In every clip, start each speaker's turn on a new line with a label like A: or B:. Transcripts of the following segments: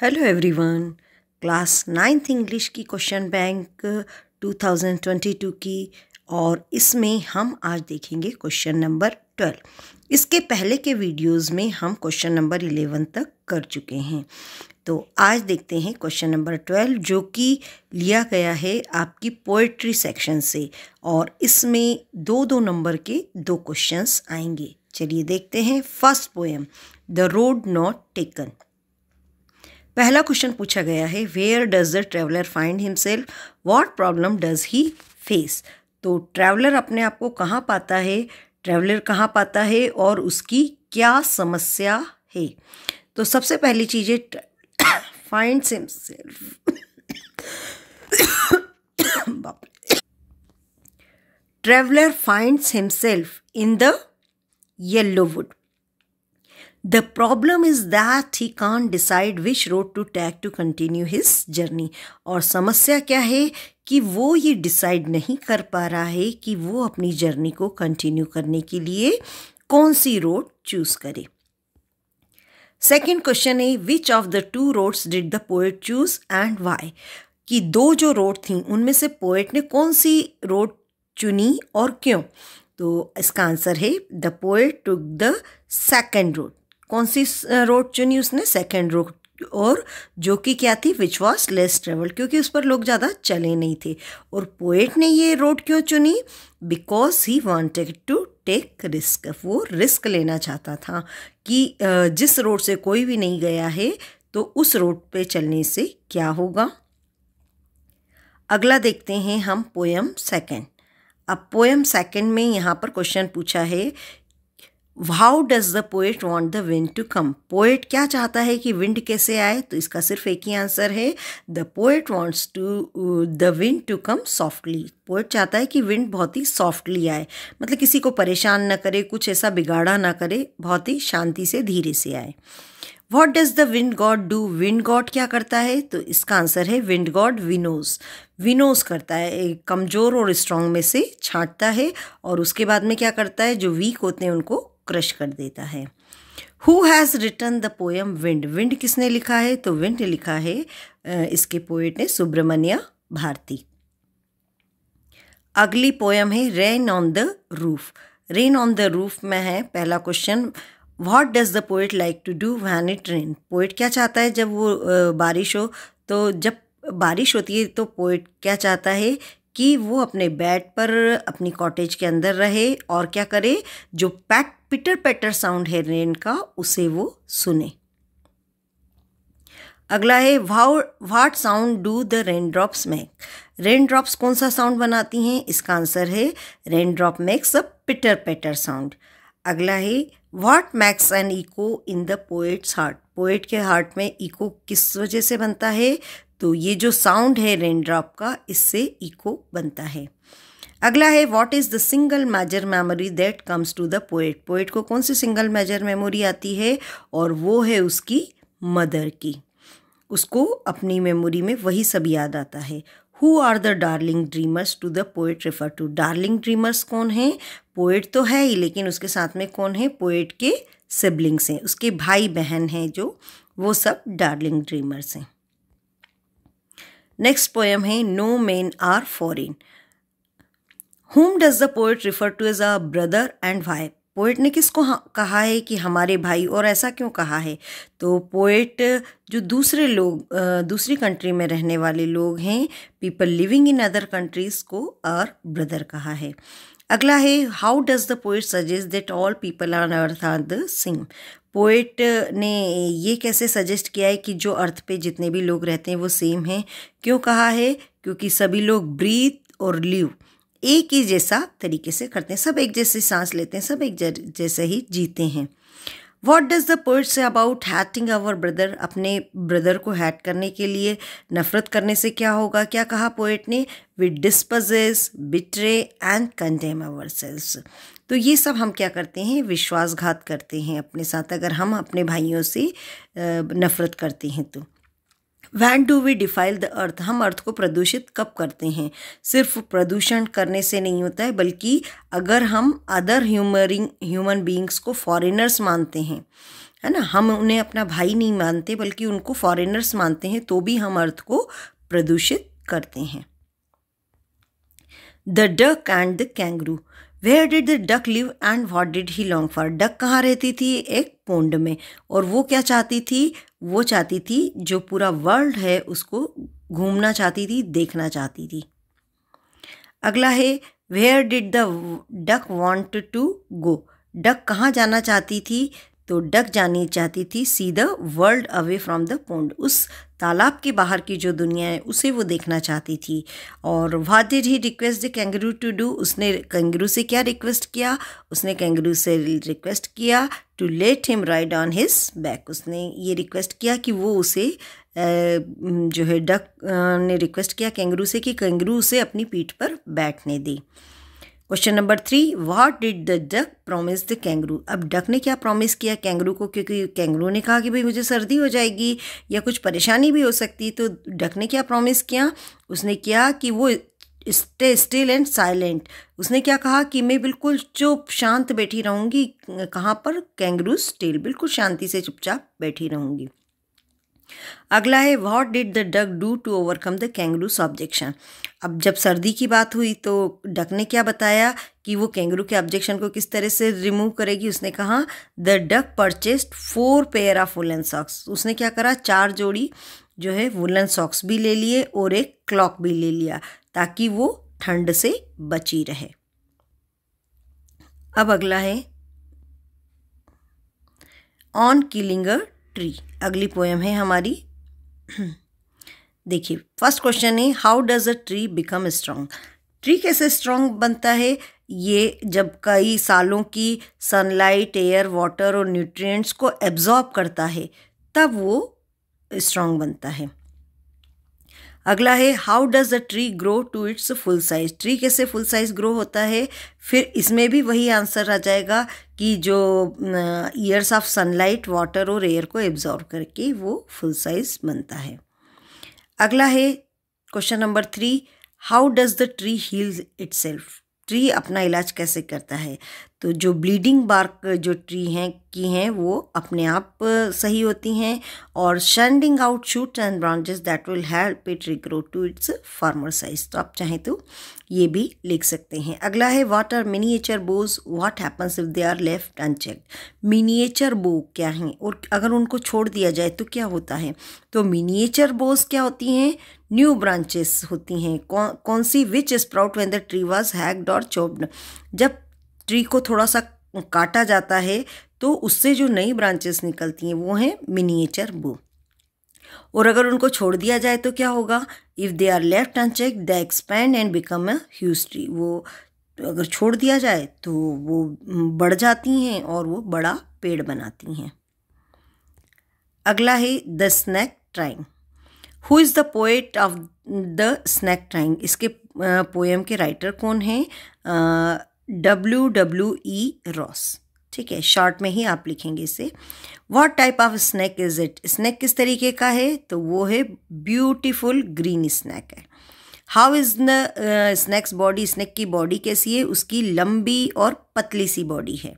A: hello everyone class ninth English की question bank 2022 की और इसमें हम आज देखेंगे क्वेश्चन नंबर 12 इसके पहले के वीडियोस में हम क्वेश्चन नंबर 11 तक कर चुके हैं तो आज देखते हैं क्वेश्चन नंबर 12 जो कि लिया गया है आपकी पोएट्री सेक्शन से और इसमें दो दो नंबर के दो क्वेश्चंस आएंगे चलिए देखते हैं first poem the road not taken पहला क्वेश्चन पूछा गया है where does the traveller find himself what problem does he face तो ट्रैवलर अपने आप को कहाँ पाता है ट्रैवलर कहाँ पाता है और उसकी क्या समस्या है तो सबसे पहली चीज़ है find himself traveller traveller finds himself in the yellow wood the problem is that he can decide which road to take to continue his journey और समस्या क्या है कि वो ये डिसाइड नहीं कर पा रहा है कि वो अपनी जर्नी को कंटिन्यू करने के लिए कौन सी रोड चूज करे सेकेंड क्वेश्चन है which of the two roads did the poet choose and why कि दो जो रोड थी उनमें से पोएट ने कौन सी रोड चुनी और क्यों तो इसका आंसर है the poet took the second road कौन सी रोड चुनी उसने सेकेंड रोड और जो कि क्या थी विच वॉज लेस ट्रेवल क्योंकि उस पर लोग ज़्यादा चले नहीं थे और पोएट ने ये रोड क्यों चुनी because he wanted to take risk वो रिस्क लेना चाहता था कि जिस रोड से कोई भी नहीं गया है तो उस रोड पे चलने से क्या होगा अगला देखते हैं हम पोएम सेकंड अब पोएम सेकंड में यहाँ पर क्वेश्चन पूछा है how does the poet want the wind to come poet क्या चाहता है कि विंड कैसे आए तो इसका सिर्फ एक ही आंसर है the poet wants to the wind to come softly poet चाहता है कि विंड बहुत ही सॉफ्टली आए मतलब किसी को परेशान ना करे कुछ ऐसा बिगाड़ा ना करे बहुत ही शांति से धीरे से आए what does the wind god do wind god क्या करता है तो इसका आंसर है विंड गॉड विनोज विनोज करता है कमज़ोर और स्ट्रांग में से छाटता है और उसके बाद में क्या करता है जो वीक होते हैं उनको क्रश कर देता है who has written the poem wind wind किसने लिखा है तो विंड लिखा है इसके पोएट ने सुब्रमण्य भारती अगली पोएम है rain on the roof rain on the roof में है पहला question what does the poet like to do when it rain poet क्या चाहता है जब वो बारिश हो तो जब बारिश होती है तो पोइट क्या चाहता है कि वो अपने बेड पर अपनी कॉटेज के अंदर रहे और क्या करे जो पैक्ट पिटर पैटर साउंड है रेन का उसे वो सुने अगला है wow what sound do the rain drops make rain drops कौन सा साउंड बनाती हैं इसका आंसर है रेन ड्रॉप मेक्स अ पिटर पैटर साउंड अगला है what makes an echo in the poet's heart poet के हार्ट में इको किस वजह से बनता है तो ये जो साउंड है रेन ड्रॉप का इससे इको बनता है अगला है what is the single major memory that comes to the poet poet को कौन सी सिंगल मेजर मेमोरी आती है और वो है उसकी मदर की उसको अपनी मेमोरी में वही सब याद आता है who are the darling dreamers to the poet refer to darling dreamers कौन है पोएट तो है ही लेकिन उसके साथ में कौन है पोएट के सिबलिंग्स हैं उसके भाई बहन हैं जो वो सब डार्लिंग ड्रीमर्स हैं नेक्स्ट पोएम है no man are foreign how does the poet refer to as a brother and why poet ने किसको कहा है कि हमारे भाई और ऐसा क्यों कहा है तो पोएट जो दूसरे लोग दूसरी कंट्री में रहने वाले लोग हैं people living in other countries को आर ब्रदर कहा है अगला है how does the poet suggest that all people on earth are the same poet ने ये कैसे सजेस्ट किया है कि जो अर्थ पे जितने भी लोग रहते हैं वो सेम हैं क्यों कहा है क्योंकि सभी लोग ब्रीथ और लिव एक ही जैसा तरीके से करते हैं सब एक जैसे सांस लेते हैं सब एक जैसे ही जीते हैं what does the poet say about hating our brother अपने ब्रदर को हैट करने के लिए नफरत करने से क्या होगा क्या कहा पोइट ने we dispossess betray and condemn our selves तो ये सब हम क्या करते हैं विश्वासघात करते हैं अपने साथ अगर हम अपने भाइयों से नफ़रत करते हैं तो when do we defile the earth हम अर्थ को प्रदूषित कब करते हैं सिर्फ प्रदूषण करने से नहीं होता है बल्कि अगर हम अदर ह्यूमरिंग ह्यूमन बींग्स को फॉरेनर्स मानते हैं है ना हम उन्हें अपना भाई नहीं मानते बल्कि उनको फॉरेनर्स मानते हैं तो भी हम अर्थ को प्रदूषित करते हैं the duck and the kangaroo where did the duck live and what did he long for duck कहाँ रहती थी एक पोंड में और वो क्या चाहती थी वो चाहती थी जो पूरा वर्ल्ड है उसको घूमना चाहती थी देखना चाहती थी अगला है where did the duck want to go duck कहाँ जाना चाहती थी तो डक जानी चाहती थी see the world away from the pond उस तालाब के बाहर की जो दुनिया है उसे वो देखना चाहती थी और what did he request kangaroo to do उसने कैंगरू से क्या रिक्वेस्ट किया उसने कैंगरू से रिक्वेस्ट किया to let him ride on his back उसने ये रिक्वेस्ट किया कि वो उसे जो है डक ने रिक्वेस्ट किया कैंगरू से कि कैंगरू उसे अपनी पीठ पर बैठने दी question number three what did the duck promise the kangaroo अब डक ने क्या प्रॉमिस किया कैंगरू को क्योंकि कैंगरू ने कहा कि भाई मुझे सर्दी हो जाएगी या कुछ परेशानी भी हो सकती तो डक ने क्या प्रॉमिस किया उसने किया कि वो स्टे स्टिल एंड साइलेंट उसने क्या कहा कि मैं बिल्कुल चुप शांत बैठी रहूँगी कहाँ पर कैंगरू स्टिल बिल्कुल शांति से चुपचाप बैठी रहूँगी अगला है what did the duck do to overcome the kangaroo's objection अब जब सर्दी की बात हुई तो डक ने क्या बताया कि वो कैंगरू के ऑब्जेक्शन को किस तरह से रिमूव करेगी उसने कहा the duck purchased four pair of woollen socks उसने क्या करा चार जोड़ी जो है वुलन सॉक्स भी ले लिए और एक क्लॉक भी ले लिया ताकि वो ठंड से बची रहे अब अगला है ऑन किलिंग अ ट्री अगली पोएम है हमारी देखिए फर्स्ट क्वेश्चन है how does a tree become strong tree कैसे स्ट्रांग बनता है ये जब कई सालों की सनलाइट एयर वाटर और न्यूट्रिएंट्स को एब्जॉर्ब करता है तब वो स्ट्रांग बनता है अगला है how does a tree grow to its full size tree कैसे फुल साइज़ ग्रो होता है फिर इसमें भी वही आंसर आ जाएगा कि जो ईयर्स ऑफ सनलाइट वाटर और एयर को एब्जॉर्व करके वो फुल साइज़ बनता है अगला है question number three how does the tree heal itself tree अपना इलाज कैसे करता है तो जो ब्लीडिंग बार्क जो ट्री हैं की हैं वो अपने आप सही होती हैं और sending out shoots and branches that will help it regrow to its former size तो आप चाहें तो ये भी लिख सकते हैं अगला है what are miniature boughs what happens if they are left unchecked miniature bough क्या हैं और अगर उनको छोड़ दिया जाए तो क्या होता है तो मिनिएचर बोज क्या होती हैं न्यू ब्रांचेस होती हैं कौन कौन सी which sprout when the tree was hacked और चोप्ड जब ट्री को थोड़ा सा काटा जाता है तो उससे जो नई ब्रांचेस निकलती हैं वो हैं मिनिएचर बो और अगर उनको छोड़ दिया जाए तो क्या होगा if they are left unchecked they expand and become a huge tree वो अगर छोड़ दिया जाए तो वो बढ़ जाती हैं और वो बड़ा पेड़ बनाती हैं अगला है the snake trying who is the poet of the snake trying इसके पोएम के राइटर कौन हैं डब्ल्यू डब्ल्यू ई रॉस ठीक है शॉर्ट में ही आप लिखेंगे इसे what type of snake is it snake किस तरीके का है तो वो है ब्यूटिफुल ग्रीन स्नैक है how is the snake's body snake की बॉडी कैसी है उसकी लंबी और पतली सी बॉडी है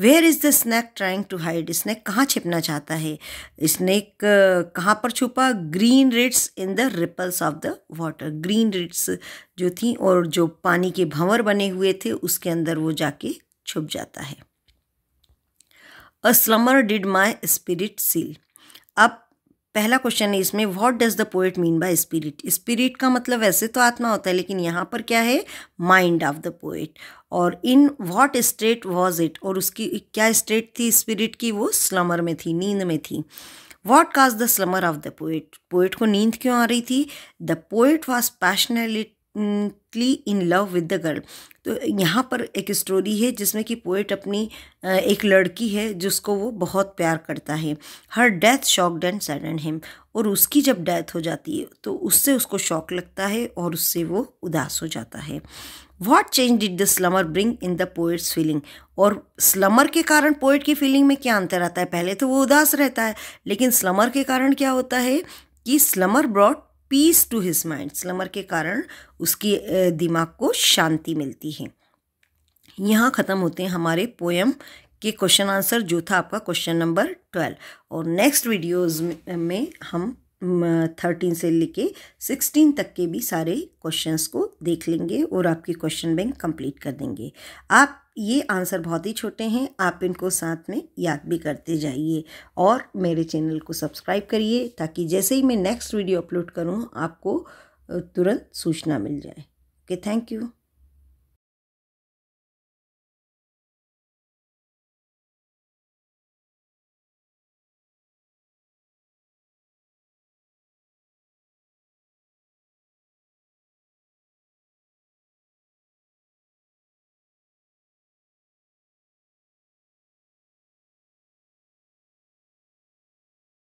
A: where is the snake trying to hide snake कहाँ छिपना चाहता है स्नैक uh, कहाँ पर छुपा green reeds in the ripples of the water green reeds जो थी और जो पानी के भंवर बने हुए थे उसके अंदर वो जाके छुप जाता है a slumber did my spirit seal अब पहला क्वेश्चन है इसमें what does the poet mean by spirit spirit का मतलब वैसे तो आत्मा होता है लेकिन यहाँ पर क्या है माइंड ऑफ द पोएट और in what state was it और उसकी क्या स्टेट थी स्पिरिट की वो स्लमर में थी नींद में थी what cause the slumber of the poet poet को नींद क्यों आ रही थी the poet was passionately in love with the girl तो यहाँ पर एक स्टोरी है जिसमें कि पोइट अपनी एक लड़की है जिसको वो बहुत प्यार करता है her death shock and sudden end him और उसकी जब डेथ हो जाती है तो उससे उसको शॉक लगता है और उससे वो उदास हो जाता है what change did the slumber bring in the poet's feeling और स्लमर के कारण पोइट की फीलिंग में क्या अंतर आता है पहले तो वो उदास रहता है लेकिन स्लमर के कारण क्या होता है कि slumber brought peace to his mind slumber के कारण उसकी दिमाग को शांति मिलती है यहाँ ख़त्म होते हैं हमारे पोएम के क्वेश्चन आंसर जो था आपका क्वेश्चन नंबर ट्वेल्व और नेक्स्ट वीडियोस में हम थर्टीन से लेके सिक्सटीन तक के भी सारे क्वेश्चंस को देख लेंगे और आपकी क्वेश्चन बैंक कंप्लीट कर देंगे आप ये आंसर बहुत ही छोटे हैं आप इनको साथ में याद भी करते जाइए और मेरे चैनल को सब्सक्राइब करिए ताकि जैसे ही मैं नेक्स्ट वीडियो अपलोड करूँ आपको तुरंत सूचना मिल जाए ओके थैंक यू